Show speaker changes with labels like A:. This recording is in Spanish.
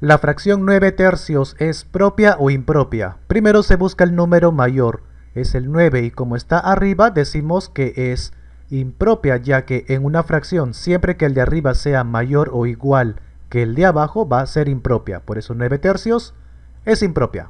A: La fracción 9 tercios es propia o impropia. Primero se busca el número mayor, es el 9 y como está arriba decimos que es impropia ya que en una fracción siempre que el de arriba sea mayor o igual que el de abajo va a ser impropia. Por eso 9 tercios es impropia.